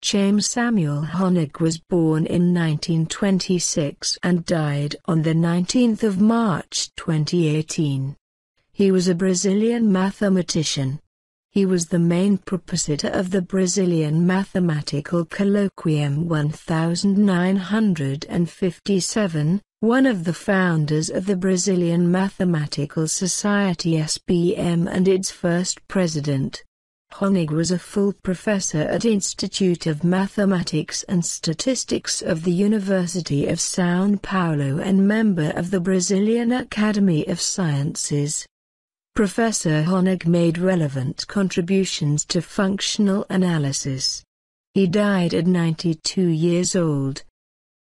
James Samuel Honig was born in 1926 and died on the 19th of March 2018. He was a Brazilian mathematician. He was the main propositor of the Brazilian Mathematical Colloquium 1957, one of the founders of the Brazilian Mathematical Society SBM and its first president. Honig was a full professor at Institute of Mathematics and Statistics of the University of São Paulo and member of the Brazilian Academy of Sciences. Professor Honig made relevant contributions to functional analysis. He died at 92 years old.